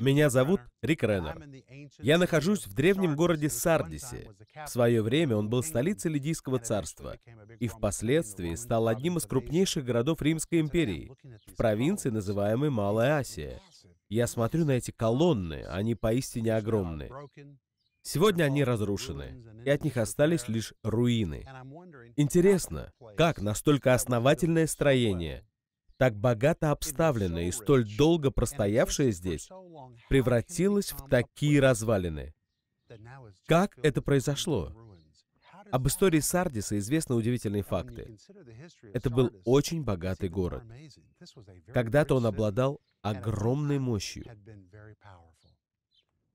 Меня зовут Рик Реннер. Я нахожусь в древнем городе Сардисе. В свое время он был столицей Лидийского царства и впоследствии стал одним из крупнейших городов Римской империи, в провинции, называемой Малая Асия. Я смотрю на эти колонны, они поистине огромны. Сегодня они разрушены, и от них остались лишь руины. Интересно, как настолько основательное строение так богато обставленная и столь долго простоявшая здесь, превратилась в такие развалины. Как это произошло? Об истории Сардиса известны удивительные факты. Это был очень богатый город. Когда-то он обладал огромной мощью.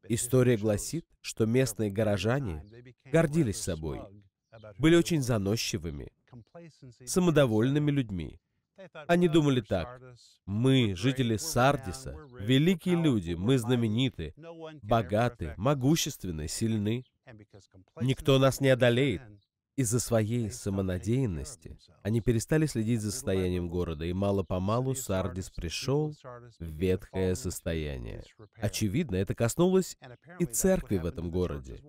История гласит, что местные горожане гордились собой, были очень заносчивыми, самодовольными людьми, они думали так. Мы, жители Сардиса, великие люди, мы знамениты, богаты, могущественны, сильны. Никто нас не одолеет. Из-за своей самонадеянности они перестали следить за состоянием города, и мало-помалу Сардис пришел в ветхое состояние. Очевидно, это коснулось и церкви в этом городе.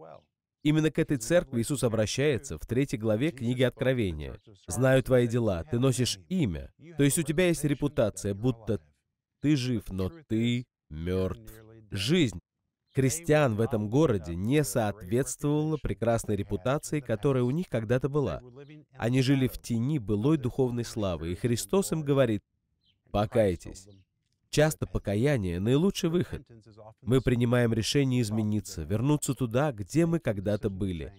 Именно к этой церкви Иисус обращается в третьей главе книги Откровения. «Знаю твои дела, ты носишь имя, то есть у тебя есть репутация, будто ты жив, но ты мертв». Жизнь крестьян в этом городе не соответствовала прекрасной репутации, которая у них когда-то была. Они жили в тени былой духовной славы, и Христос им говорит, «Покайтесь, Часто покаяние — наилучший выход. Мы принимаем решение измениться, вернуться туда, где мы когда-то были,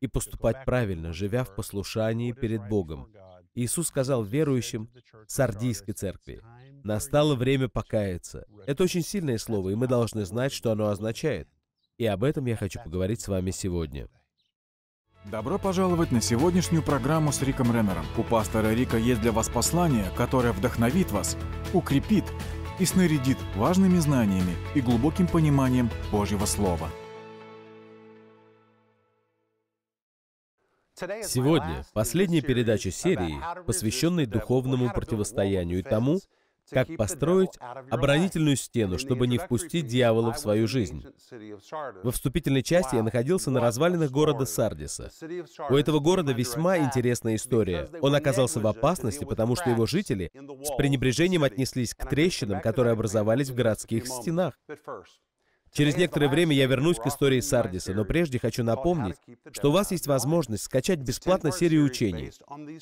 и поступать правильно, живя в послушании перед Богом. Иисус сказал верующим Сардийской церкви, «Настало время покаяться». Это очень сильное слово, и мы должны знать, что оно означает. И об этом я хочу поговорить с вами сегодня. Добро пожаловать на сегодняшнюю программу с Риком Реннером. У пастора Рика есть для вас послание, которое вдохновит вас, укрепит и снарядит важными знаниями и глубоким пониманием Божьего Слова. Сегодня последняя передача серии, посвященной духовному противостоянию и тому, как построить оборонительную стену, чтобы не впустить дьявола в свою жизнь. Во вступительной части я находился на развалинах города Сардиса. У этого города весьма интересная история. Он оказался в опасности, потому что его жители с пренебрежением отнеслись к трещинам, которые образовались в городских стенах. Через некоторое время я вернусь к истории Сардиса, но прежде хочу напомнить, что у вас есть возможность скачать бесплатно серию учений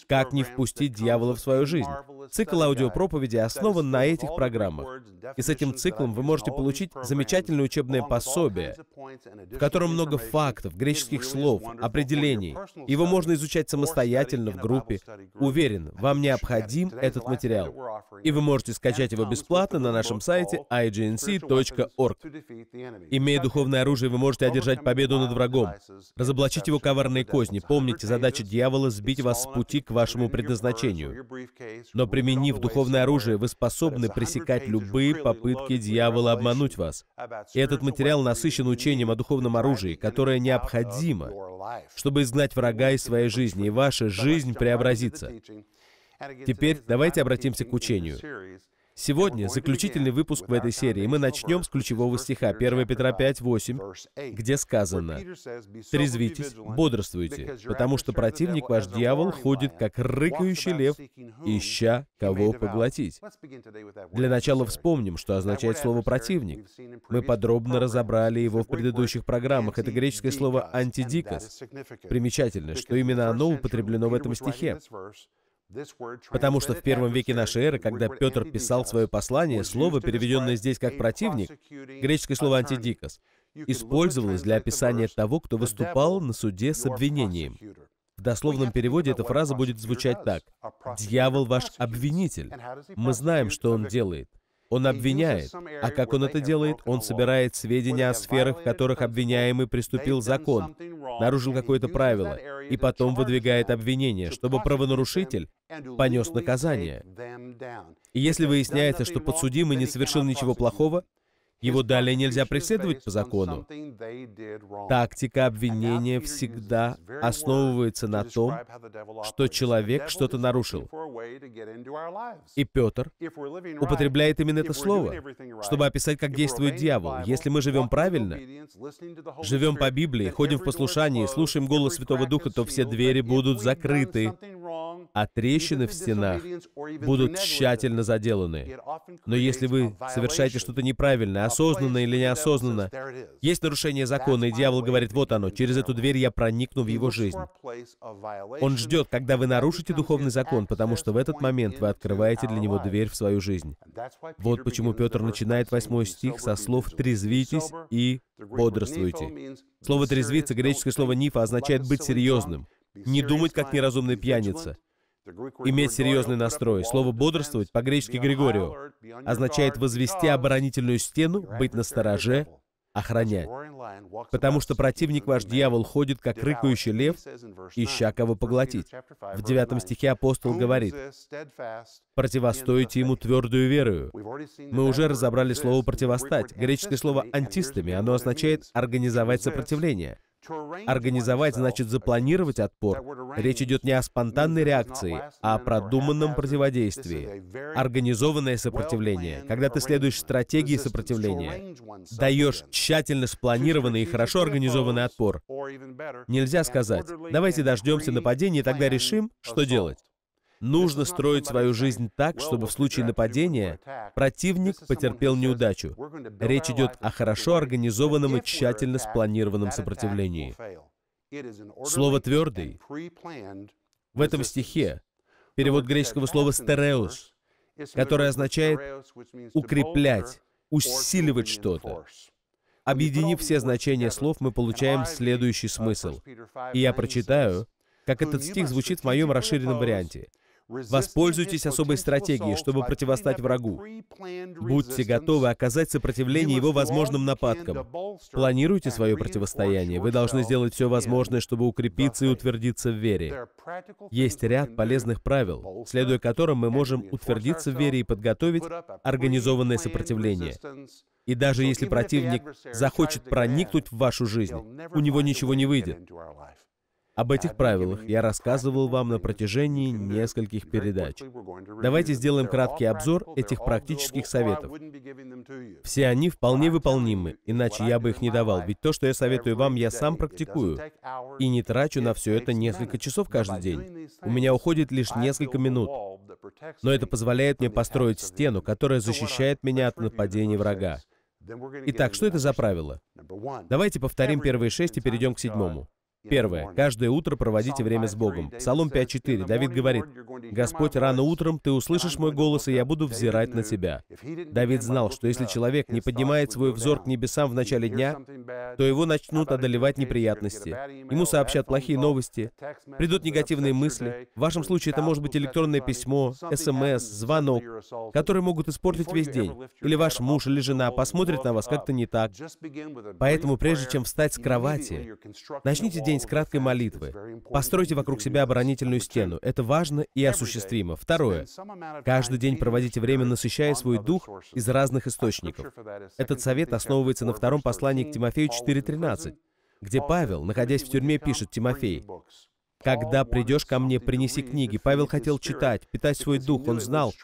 «Как не впустить дьявола в свою жизнь». Цикл аудиопроповеди основан на этих программах. И с этим циклом вы можете получить замечательное учебное пособие, в котором много фактов, греческих слов, определений. Его можно изучать самостоятельно в группе. Уверен, вам необходим этот материал. И вы можете скачать его бесплатно на нашем сайте ignc.org. Имея духовное оружие, вы можете одержать победу над врагом, разоблачить его коварные козни. Помните, задача дьявола — сбить вас с пути к вашему предназначению. Но применив духовное оружие, вы способны пресекать любые попытки дьявола обмануть вас. И этот материал насыщен учением о духовном оружии, которое необходимо, чтобы изгнать врага из своей жизни, и ваша жизнь преобразится. Теперь давайте обратимся к учению. Сегодня заключительный выпуск в этой серии. Мы начнем с ключевого стиха 1 Петра 5, 8, где сказано «Трезвитесь, бодрствуйте, потому что противник ваш дьявол ходит, как рыкающий лев, ища кого поглотить». Для начала вспомним, что означает слово «противник». Мы подробно разобрали его в предыдущих программах. Это греческое слово «антидикос». Примечательно, что именно оно употреблено в этом стихе. Потому что в первом веке нашей эры, когда Петр писал свое послание, слово, переведенное здесь как «противник», греческое слово «антидикос», использовалось для описания того, кто выступал на суде с обвинением. В дословном переводе эта фраза будет звучать так. «Дьявол ваш обвинитель». Мы знаем, что он делает – он обвиняет, а как он это делает, он собирает сведения о сферах, в которых обвиняемый приступил закон, нарушил какое-то правило, и потом выдвигает обвинение, чтобы правонарушитель понес наказание. И если выясняется, что подсудимый не совершил ничего плохого, его далее нельзя преследовать по закону. Тактика обвинения всегда основывается на том, что человек что-то нарушил. И Петр употребляет именно это слово, чтобы описать, как действует дьявол. Если мы живем правильно, живем по Библии, ходим в послушании, слушаем голос Святого Духа, то все двери будут закрыты а трещины в стенах будут тщательно заделаны. Но если вы совершаете что-то неправильное, осознанно или неосознанно, есть нарушение закона, и дьявол говорит, вот оно, через эту дверь я проникну в его жизнь. Он ждет, когда вы нарушите духовный закон, потому что в этот момент вы открываете для него дверь в свою жизнь. Вот почему Петр начинает 8 стих со слов «трезвитесь и бодрствуйте». Слово «трезвиться», греческое слово «нифа» означает «быть серьезным», не думать как неразумный пьяница, Иметь серьезный настрой. Слово «бодрствовать» по-гречески «григорио» означает возвести оборонительную стену, быть на настороже, охранять. Потому что противник ваш дьявол ходит, как рыкающий лев, ища кого поглотить. В 9 стихе апостол говорит, «Противостойте ему твердую верою». Мы уже разобрали слово «противостать». Греческое слово «антистами», оно означает «организовать сопротивление». Организовать значит запланировать отпор. Речь идет не о спонтанной реакции, а о продуманном противодействии. Организованное сопротивление, когда ты следуешь стратегии сопротивления, даешь тщательно спланированный и хорошо организованный отпор. Нельзя сказать, давайте дождемся нападения и тогда решим, что делать. Нужно строить свою жизнь так, чтобы в случае нападения противник потерпел неудачу. Речь идет о хорошо организованном и тщательно спланированном сопротивлении. Слово «твердый» в этом стихе перевод греческого слова «стереус», которое означает «укреплять», «усиливать что-то». Объединив все значения слов, мы получаем следующий смысл. И я прочитаю, как этот стих звучит в моем расширенном варианте – Воспользуйтесь особой стратегией, чтобы противостать врагу. Будьте готовы оказать сопротивление его возможным нападкам. Планируйте свое противостояние. Вы должны сделать все возможное, чтобы укрепиться и утвердиться в вере. Есть ряд полезных правил, следуя которым мы можем утвердиться в вере и подготовить организованное сопротивление. И даже если противник захочет проникнуть в вашу жизнь, у него ничего не выйдет. Об этих правилах я рассказывал вам на протяжении нескольких передач. Давайте сделаем краткий обзор этих практических советов. Все они вполне выполнимы, иначе я бы их не давал, ведь то, что я советую вам, я сам практикую. И не трачу на все это несколько часов каждый день. У меня уходит лишь несколько минут. Но это позволяет мне построить стену, которая защищает меня от нападений врага. Итак, что это за правило? Давайте повторим первые шесть и перейдем к седьмому. Первое. Каждое утро проводите время с Богом. Псалом 5.4. Давид говорит, «Господь, рано утром ты услышишь мой голос, и я буду взирать на тебя». Давид знал, что если человек не поднимает свой взор к небесам в начале дня, то его начнут одолевать неприятности. Ему сообщат плохие новости, придут негативные мысли. В вашем случае это может быть электронное письмо, СМС, звонок, которые могут испортить весь день. Или ваш муж или жена посмотрит на вас как-то не так. Поэтому прежде чем встать с кровати, начните день с краткой молитвы. Постройте вокруг себя оборонительную стену. Это важно и осуществимо. Второе. Каждый день проводите время, насыщая свой дух из разных источников. Этот совет основывается на втором послании к Тимофею Тимофею 4.13, где Павел, находясь в тюрьме, пишет Тимофей, «Когда придешь ко мне, принеси книги». Павел хотел читать, питать свой дух. Он знал,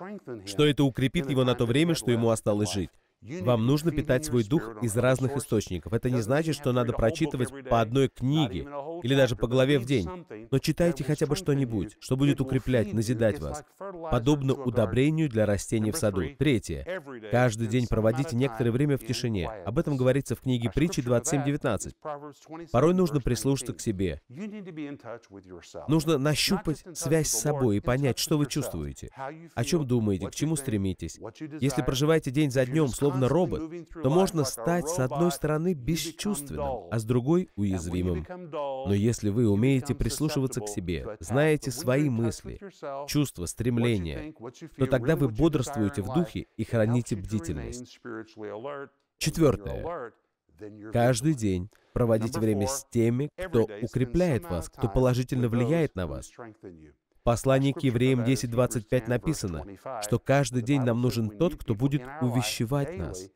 что это укрепит его на то время, что ему осталось жить. Вам нужно питать свой дух из разных источников. Это не значит, что надо прочитывать по одной книге или даже по главе в день. Но читайте хотя бы что-нибудь, что будет укреплять, назидать вас, подобно удобрению для растений в саду. Третье. Каждый день проводите некоторое время в тишине. Об этом говорится в книге Притчи 27.19. Порой нужно прислушаться к себе. Нужно нащупать связь с собой и понять, что вы чувствуете, о чем думаете, к чему стремитесь. Если проживаете день за днем, словно словно робот, то можно стать, с одной стороны, бесчувственным, а с другой — уязвимым. Но если вы умеете прислушиваться к себе, знаете свои мысли, чувства, стремления, то тогда вы бодрствуете в духе и храните бдительность. Четвертое. Каждый день проводите время с теми, кто укрепляет вас, кто положительно влияет на вас послании к евреям 10.25 написано, что каждый день нам нужен тот, кто будет увещевать нас.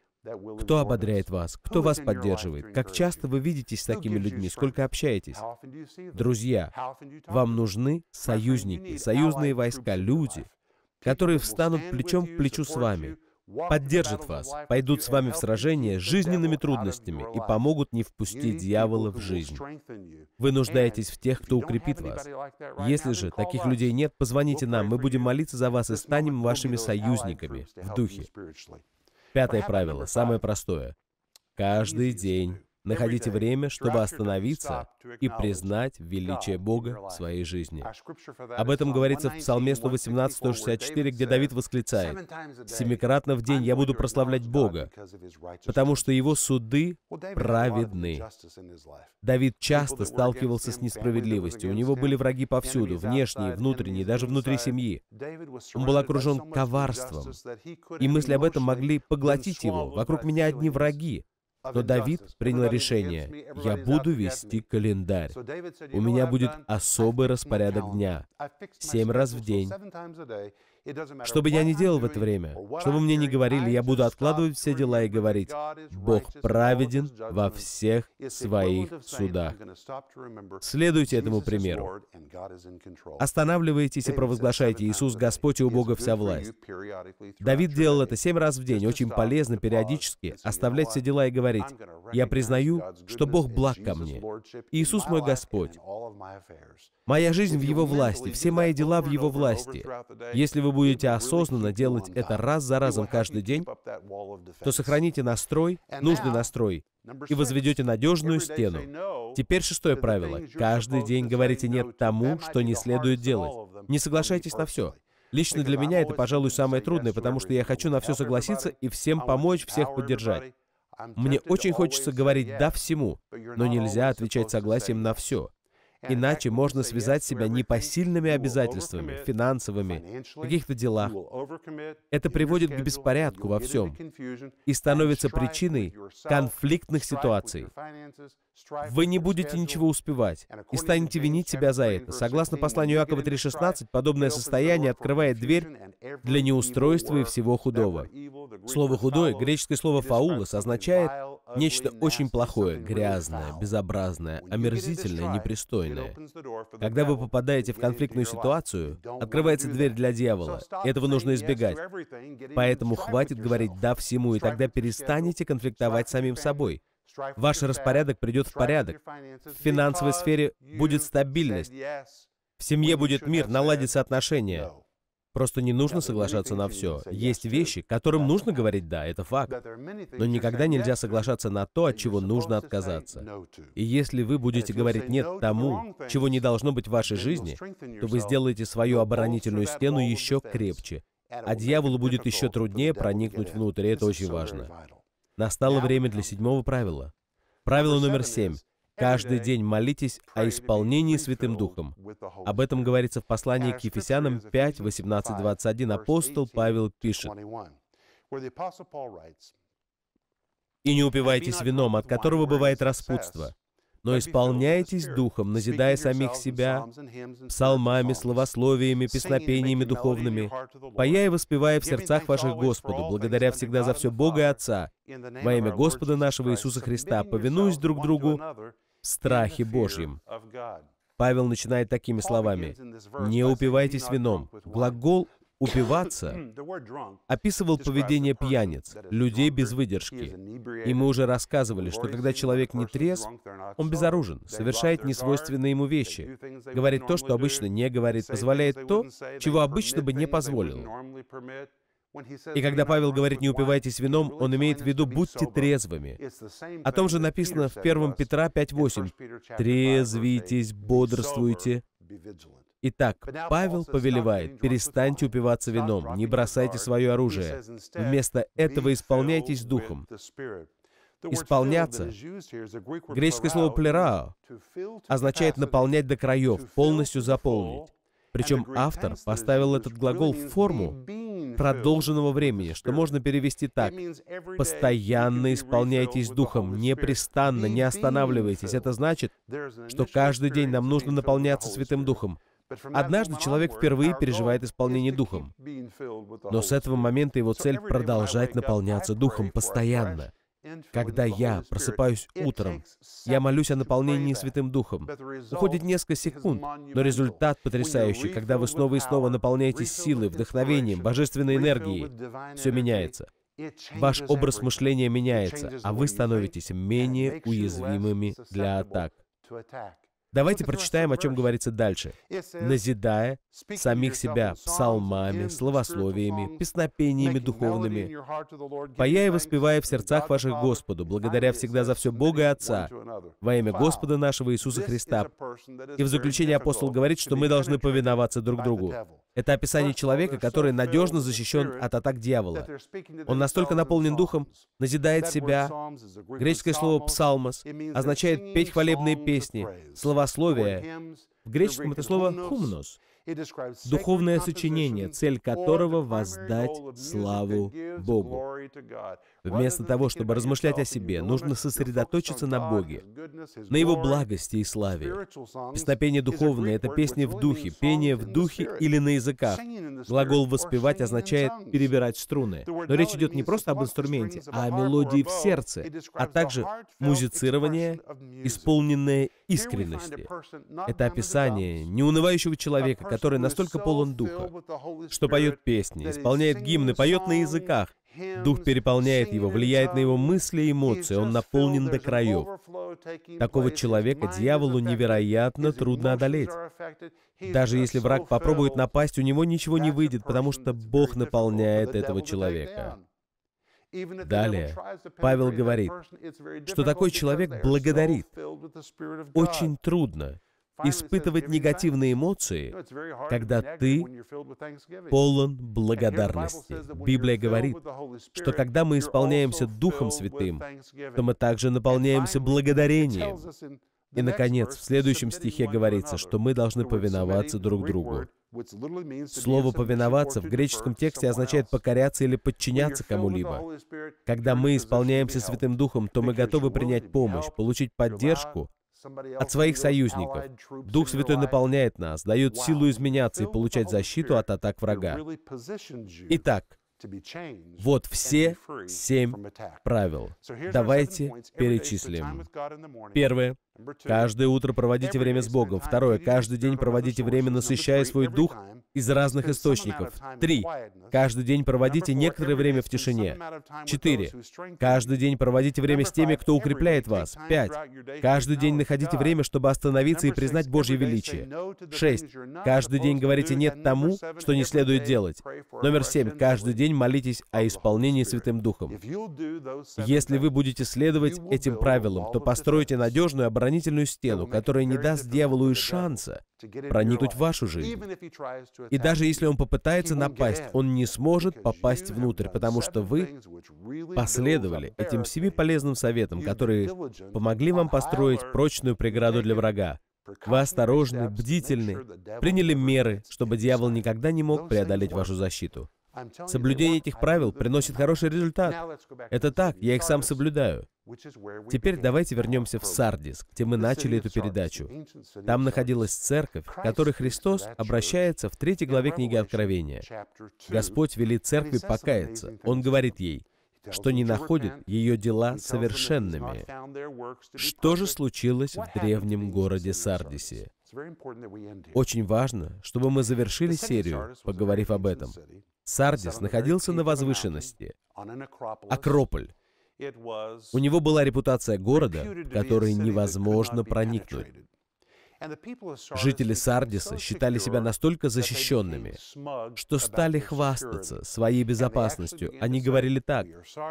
Кто ободряет вас? Кто вас поддерживает? Как часто вы видитесь с такими людьми? Сколько общаетесь? Друзья, вам нужны союзники, союзные войска, люди, которые встанут плечом к плечу с вами, поддержат вас, пойдут с вами в сражение с жизненными трудностями и помогут не впустить дьявола в жизнь. Вы нуждаетесь в тех, кто укрепит вас. Если же таких людей нет, позвоните нам, мы будем молиться за вас и станем вашими союзниками в духе. Пятое правило, самое простое. Каждый день Находите время, чтобы остановиться и признать величие Бога в своей жизни. Об этом говорится в Псалме 118, 164, где Давид восклицает, «Семикратно в день я буду прославлять Бога, потому что его суды праведны». Давид часто сталкивался с несправедливостью. У него были враги повсюду, внешние, внутренние, даже внутри семьи. Он был окружен коварством, и мысли об этом могли поглотить его. «Вокруг меня одни враги, но Давид принял решение, я буду вести календарь. У меня будет особый распорядок дня. Семь раз в день чтобы я не делал в это время, чтобы мне не говорили, я буду откладывать все дела и говорить, Бог праведен во всех своих судах. Следуйте этому примеру. Останавливайтесь и провозглашайте «Иисус Господь и у Бога вся власть». Давид делал это семь раз в день. Очень полезно периодически оставлять все дела и говорить, «Я признаю, что Бог благ ко мне. Иисус мой Господь. Моя жизнь в Его власти, все мои дела в Его власти. Если вы будете осознанно делать это раз за разом каждый день, то сохраните настрой, нужный настрой, и возведете надежную стену. Теперь шестое правило. Каждый день говорите «нет» тому, что не следует делать. Не соглашайтесь на все. Лично для меня это, пожалуй, самое трудное, потому что я хочу на все согласиться и всем помочь, всех поддержать. Мне очень хочется говорить «да» всему, но нельзя отвечать согласием на все. Иначе можно связать себя непосильными обязательствами, финансовыми, в каких-то делах. Это приводит к беспорядку во всем и становится причиной конфликтных ситуаций вы не будете ничего успевать и станете винить себя за это. Согласно посланию Иакова 3.16, подобное состояние открывает дверь для неустройства и всего худого. Слово «худое», греческое слово «фаулос», означает нечто очень плохое, грязное, безобразное, омерзительное, непристойное. Когда вы попадаете в конфликтную ситуацию, открывается дверь для дьявола. Этого нужно избегать. Поэтому хватит говорить «да» всему, и тогда перестанете конфликтовать самим собой. Ваш распорядок придет в порядок. В финансовой сфере будет стабильность. В семье будет мир, наладятся отношения. Просто не нужно соглашаться на все. Есть вещи, которым нужно говорить «да», это факт. Но никогда нельзя соглашаться на то, от чего нужно отказаться. И если вы будете говорить «нет» тому, чего не должно быть в вашей жизни, то вы сделаете свою оборонительную стену еще крепче, а дьяволу будет еще труднее проникнуть внутрь, и это очень важно. Настало время для седьмого правила. Правило номер семь. Каждый день молитесь о исполнении Святым Духом. Об этом говорится в послании к э, Ефесянам 5, 18, 21. Апостол Павел пишет. «И не упивайтесь вином, от которого бывает распутство, но исполняйтесь Духом, назидая самих себя псалмами, словословиями, песнопениями духовными, поя и воспевая в сердцах ваших Господу, благодаря всегда за все Бога и Отца, во имя Господа нашего Иисуса Христа, повинуясь друг другу в страхе Божьем. Павел начинает такими словами. «Не упивайтесь вином». Глагол Упиваться описывал поведение пьяниц, людей без выдержки. И мы уже рассказывали, что когда человек не трезв, он безоружен, совершает несвойственные ему вещи, говорит то, что обычно не говорит, позволяет то, чего обычно бы не позволил. И когда Павел говорит «не упивайтесь вином», он имеет в виду «будьте трезвыми». О том же написано в 1 Петра 5.8 «Трезвитесь, бодрствуйте». Итак, Павел повелевает, перестаньте упиваться вином, не бросайте свое оружие. Вместо этого исполняйтесь духом. Исполняться. Греческое слово «плерао» означает наполнять до краев, полностью заполнить. Причем автор поставил этот глагол в форму продолженного времени, что можно перевести так. «Постоянно исполняйтесь Духом, непрестанно, не останавливайтесь». Это значит, что каждый день нам нужно наполняться Святым Духом. Однажды человек впервые переживает исполнение Духом, но с этого момента его цель продолжать наполняться Духом постоянно. Когда я просыпаюсь утром, я молюсь о наполнении Святым Духом. Уходит несколько секунд, но результат потрясающий, когда вы снова и снова наполняетесь силой, вдохновением, божественной энергией. Все меняется. Ваш образ мышления меняется, а вы становитесь менее уязвимыми для атак. Давайте прочитаем, о чем говорится дальше. «Назидая самих себя псалмами, словословиями, песнопениями духовными, поя и воспевая в сердцах ваших Господу, благодаря всегда за все Бога и Отца, во имя Господа нашего Иисуса Христа». И в заключение апостол говорит, что мы должны повиноваться друг другу. Это описание человека, uh, который надежно защищен от атак дьявола. Он настолько наполнен духом, назидает себя. Греческое слово «псалмос» означает «петь хвалебные песни», словословие. В греческом это слово «хумнос», духовное сочинение, цель которого — воздать славу Богу. Вместо того, чтобы размышлять о себе, нужно сосредоточиться на Боге, на Его благости и славе. Песнопение духовное — это песни в духе, пение в духе или на языках. Глагол «воспевать» означает «перебирать струны». Но речь идет не просто об инструменте, а о мелодии в сердце, а также музицирование, исполненное искренности. Это описание неунывающего человека, который настолько полон духа, что поет песни, исполняет гимны, поет на языках, Дух переполняет его, влияет на его мысли и эмоции, он наполнен до краев. Такого человека дьяволу невероятно трудно одолеть. Даже если враг попробует напасть, у него ничего не выйдет, потому что Бог наполняет этого человека. Далее Павел говорит, что такой человек благодарит. Очень трудно, испытывать негативные эмоции, когда ты полон благодарности. Библия говорит, что когда мы исполняемся Духом Святым, то мы также наполняемся благодарением. И, наконец, в следующем стихе говорится, что мы должны повиноваться друг другу. Слово «повиноваться» в греческом тексте означает «покоряться» или «подчиняться кому-либо». Когда мы исполняемся Святым Духом, то мы готовы принять помощь, получить поддержку, от своих союзников. Дух Святой наполняет нас, дает силу изменяться и получать защиту от атак врага. Итак, вот все семь правил. Давайте перечислим. Первое. Каждое утро проводите время с Богом. Второе. Каждый день проводите время, насыщая свой дух из разных источников. Три. Каждый день проводите некоторое время в тишине. Четыре. Каждый день проводите время с теми, кто укрепляет вас. Пять. Каждый день находите время, чтобы остановиться и признать Божье величие. Шесть. Каждый день говорите «нет» тому, что не следует делать. Номер семь. Каждый день молитесь о исполнении Святым Духом. Если вы будете следовать этим правилам, то построите надежную, обратную оборонительную стену, которая не даст дьяволу и шанса проникнуть в вашу жизнь. И даже если он попытается напасть, он не сможет попасть внутрь, потому что вы последовали этим семи полезным советам, которые помогли вам построить прочную преграду для врага. Вы осторожны, бдительны, приняли меры, чтобы дьявол никогда не мог преодолеть вашу защиту. Соблюдение этих правил приносит хороший результат. Это так, я их сам соблюдаю. Теперь давайте вернемся в Сардис, где мы начали эту передачу. Там находилась церковь, к которой Христос обращается в третьей главе книги Откровения. Господь велит церкви покаяться. Он говорит ей, что не находит ее дела совершенными. Что же случилось в древнем городе Сардисе? Очень важно, чтобы мы завершили серию, поговорив об этом. Сардис находился на возвышенности, Акрополь. У него была репутация города, в который невозможно проникнуть. Жители Сардиса считали себя настолько защищенными, что стали хвастаться своей безопасностью. Они говорили так,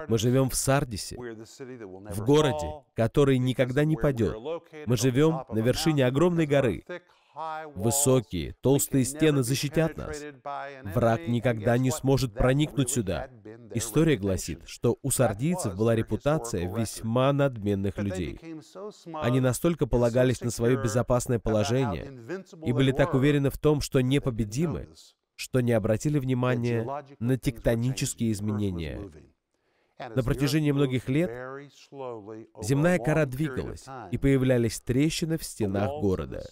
мы живем в Сардисе, в городе, который никогда не падет. Мы живем на вершине огромной горы, Высокие, толстые стены защитят нас. Враг никогда не сможет проникнуть сюда. История гласит, что у сардийцев была репутация весьма надменных людей. Они настолько полагались на свое безопасное положение и были так уверены в том, что непобедимы, что не обратили внимания на тектонические изменения на протяжении многих лет земная кора двигалась, и появлялись трещины в стенах города.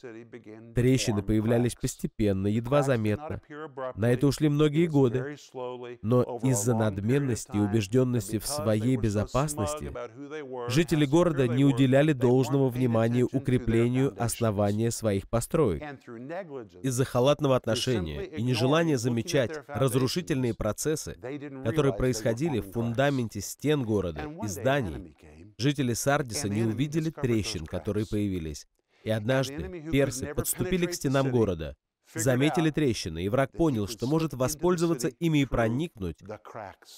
Трещины появлялись постепенно, едва заметно. На это ушли многие годы, но из-за надменности и убежденности в своей безопасности жители города не уделяли должного внимания укреплению основания своих построек. Из-за халатного отношения и нежелания замечать разрушительные процессы, которые происходили в фундаменте стен города, и зданий. Жители Сардиса не увидели трещин, которые появились. И однажды персы подступили к стенам города, заметили трещины, и враг понял, что может воспользоваться ими и проникнуть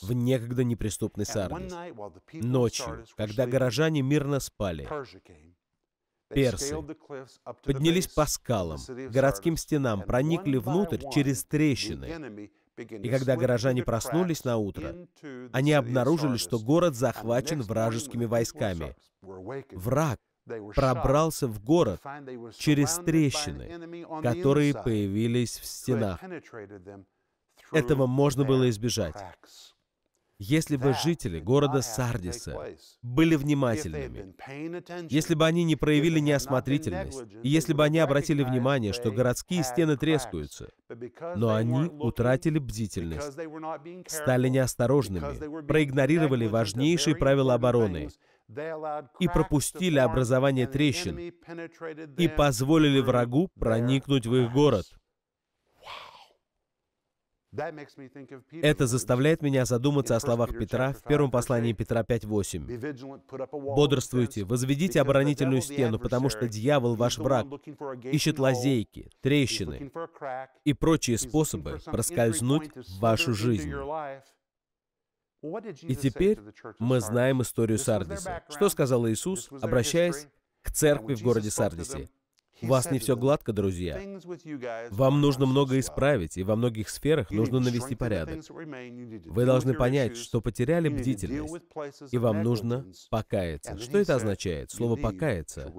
в некогда неприступный Сардис. Ночью, когда горожане мирно спали, персы поднялись по скалам, городским стенам, проникли внутрь через трещины и когда горожане проснулись на утро, они обнаружили, что город захвачен вражескими войсками. Враг пробрался в город через трещины, которые появились в стенах. Этого можно было избежать. Если бы жители города Сардиса были внимательными, если бы они не проявили неосмотрительность, и если бы они обратили внимание, что городские стены трескаются, но они утратили бдительность, стали неосторожными, проигнорировали важнейшие правила обороны, и пропустили образование трещин, и позволили врагу проникнуть в их город — это заставляет меня задуматься о словах Петра в первом послании Петра 5.8. «Бодрствуйте, возведите оборонительную стену, потому что дьявол, ваш враг, ищет лазейки, трещины и прочие способы проскользнуть в вашу жизнь». И теперь мы знаем историю Сардиса. Что сказал Иисус, обращаясь к церкви в городе Сардисе? У вас не все гладко, друзья. Вам нужно много исправить, и во многих сферах нужно навести порядок. Вы должны понять, что потеряли бдительность, и вам нужно покаяться. Что это означает? Слово «покаяться»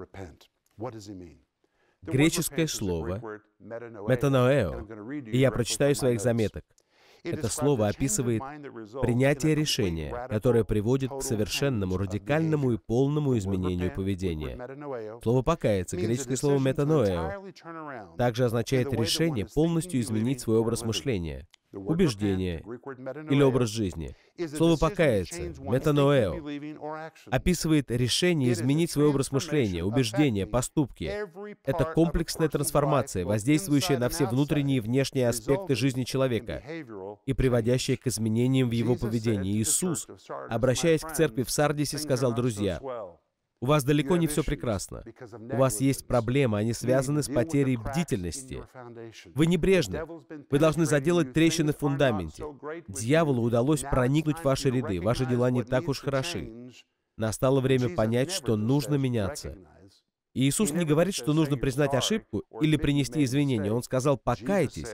греческое слово «метаноэо», и я прочитаю своих заметок. Это слово описывает принятие решения, которое приводит к совершенному, радикальному и полному изменению поведения. Слово «покаяться», греческое слово «метаноэо», также означает решение полностью изменить свой образ мышления убеждение или образ жизни. Слово «покаяться» — метаноэо — описывает решение изменить свой образ мышления, убеждения, поступки. Это комплексная трансформация, воздействующая на все внутренние и внешние аспекты жизни человека и приводящая к изменениям в его поведении. Иисус, обращаясь к церкви в Сардисе, сказал, «Друзья, у вас далеко не все прекрасно. У вас есть проблемы, они связаны с потерей бдительности. Вы небрежны. Вы должны заделать трещины в фундаменте. Дьяволу удалось проникнуть в ваши ряды. Ваши дела не так уж хороши. Настало время понять, что нужно меняться. И Иисус не говорит, что нужно признать ошибку или принести извинения. Он сказал «покайтесь»,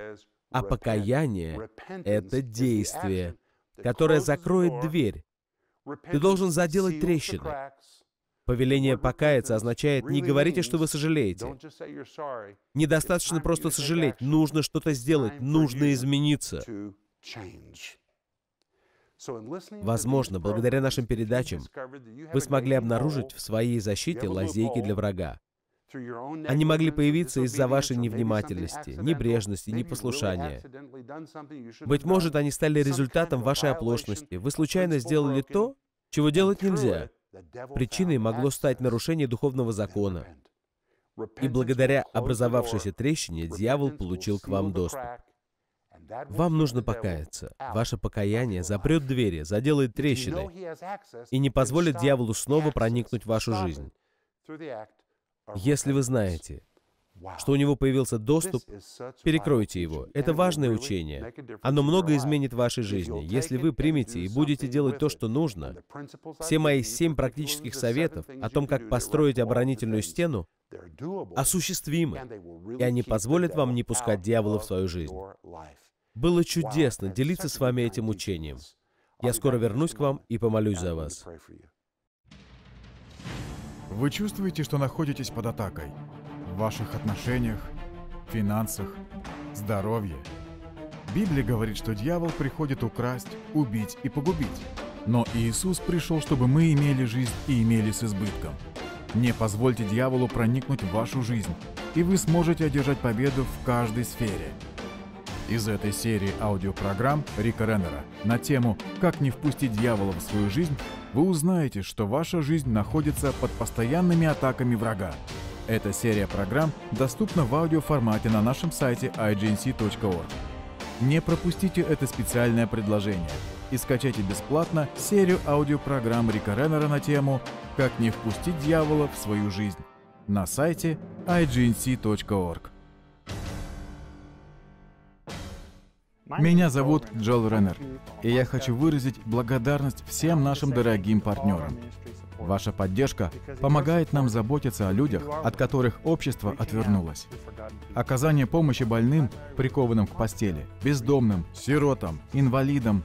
а покаяние — это действие, которое закроет дверь. Ты должен заделать трещины. Повеление «покаяться» означает «не говорите, что вы сожалеете». Недостаточно просто сожалеть, нужно что-то сделать, нужно измениться. Возможно, благодаря нашим передачам вы смогли обнаружить в своей защите лазейки для врага. Они могли появиться из-за вашей невнимательности, небрежности, непослушания. Быть может, они стали результатом вашей оплошности. Вы случайно сделали то, чего делать нельзя. Причиной могло стать нарушение духовного закона. И благодаря образовавшейся трещине дьявол получил к вам доступ. Вам нужно покаяться. Ваше покаяние запрет двери, заделает трещины и не позволит дьяволу снова проникнуть в вашу жизнь. Если вы знаете, что у него появился доступ, перекройте его. Это важное учение. Оно много изменит в вашей жизни. Если вы примете и будете делать то, что нужно, все мои семь практических советов о том, как построить оборонительную стену, осуществимы, и они позволят вам не пускать дьявола в свою жизнь. Было чудесно делиться с вами этим учением. Я скоро вернусь к вам и помолюсь за вас. Вы чувствуете, что находитесь под атакой? ваших отношениях, финансах, здоровье. Библия говорит, что дьявол приходит украсть, убить и погубить. Но Иисус пришел, чтобы мы имели жизнь и имели с избытком. Не позвольте дьяволу проникнуть в вашу жизнь, и вы сможете одержать победу в каждой сфере. Из этой серии аудиопрограмм Рика Реннера на тему «Как не впустить дьявола в свою жизнь» вы узнаете, что ваша жизнь находится под постоянными атаками врага, эта серия программ доступна в аудиоформате на нашем сайте ignc.org. Не пропустите это специальное предложение и скачайте бесплатно серию аудиопрограмм Рика Реннера на тему «Как не впустить дьявола в свою жизнь» на сайте ignc.org. Меня зовут Джол Реннер, и я хочу выразить благодарность всем нашим дорогим партнерам. Ваша поддержка помогает нам заботиться о людях, от которых общество отвернулось. Оказание помощи больным, прикованным к постели, бездомным, сиротам, инвалидам,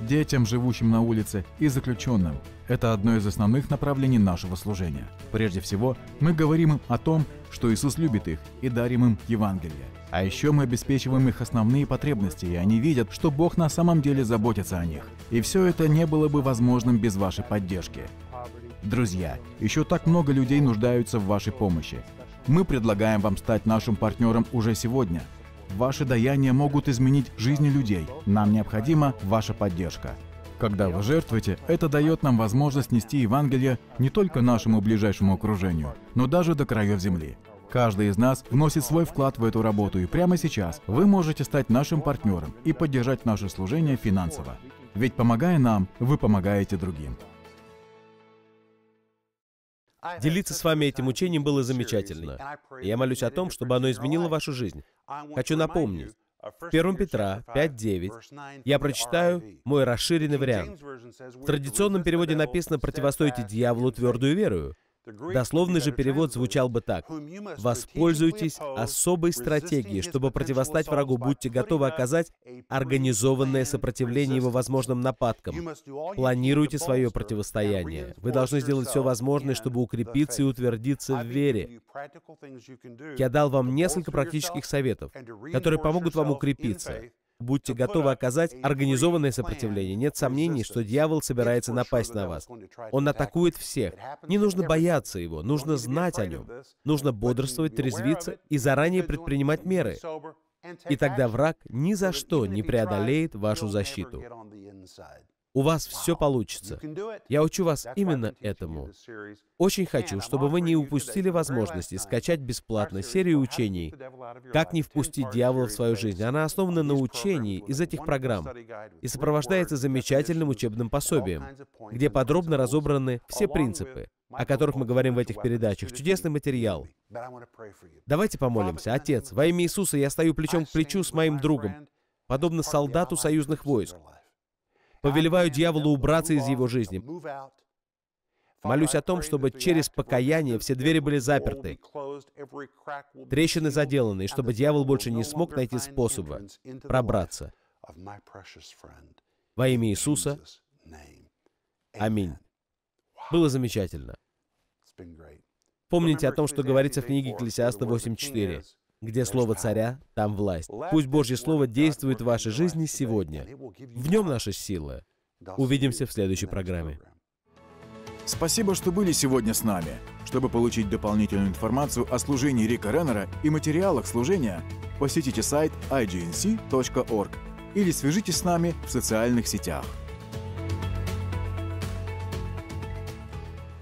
детям, живущим на улице, и заключенным. Это одно из основных направлений нашего служения. Прежде всего, мы говорим им о том, что Иисус любит их, и дарим им Евангелие. А еще мы обеспечиваем их основные потребности, и они видят, что Бог на самом деле заботится о них. И все это не было бы возможным без вашей поддержки. Друзья, еще так много людей нуждаются в вашей помощи. Мы предлагаем вам стать нашим партнером уже сегодня. Ваши даяния могут изменить жизни людей. Нам необходима ваша поддержка. Когда вы жертвуете, это дает нам возможность нести Евангелие не только нашему ближайшему окружению, но даже до краев земли. Каждый из нас вносит свой вклад в эту работу, и прямо сейчас вы можете стать нашим партнером и поддержать наше служение финансово. Ведь помогая нам, вы помогаете другим. Делиться с вами этим учением было замечательно. Я молюсь о том, чтобы оно изменило вашу жизнь. Хочу напомнить, в 1 Петра 5.9 я прочитаю мой расширенный вариант. В традиционном переводе написано «противостойте дьяволу твердую верою». Дословный же перевод звучал бы так. «Воспользуйтесь особой стратегией, чтобы противостать врагу, будьте готовы оказать организованное сопротивление его возможным нападкам. Планируйте свое противостояние. Вы должны сделать все возможное, чтобы укрепиться и утвердиться в вере. Я дал вам несколько практических советов, которые помогут вам укрепиться Будьте готовы оказать организованное сопротивление. Нет сомнений, что дьявол собирается напасть на вас. Он атакует всех. Не нужно бояться его, нужно знать о нем. Нужно бодрствовать, трезвиться и заранее предпринимать меры. И тогда враг ни за что не преодолеет вашу защиту. У вас все получится. Я учу вас именно этому. Очень хочу, чтобы вы не упустили возможности скачать бесплатно серию учений «Как не впустить дьявола в свою жизнь». Она основана на учении из этих программ и сопровождается замечательным учебным пособием, где подробно разобраны все принципы, о которых мы говорим в этих передачах. Чудесный материал. Давайте помолимся. Отец, во имя Иисуса я стою плечом к плечу с моим другом, подобно солдату союзных войск повелеваю дьяволу убраться из его жизни. Молюсь о том, чтобы через покаяние все двери были заперты, трещины заделаны, и чтобы дьявол больше не смог найти способа пробраться. Во имя Иисуса. Аминь. Было замечательно. Помните о том, что говорится в книге Экклесиаста 8.4. Где слово царя, там власть. Пусть Божье слово действует в вашей жизни сегодня. В нем наша сила. Увидимся в следующей программе. Спасибо, что были сегодня с нами. Чтобы получить дополнительную информацию о служении Рика Реннера и материалах служения, посетите сайт ignc.org или свяжитесь с нами в социальных сетях.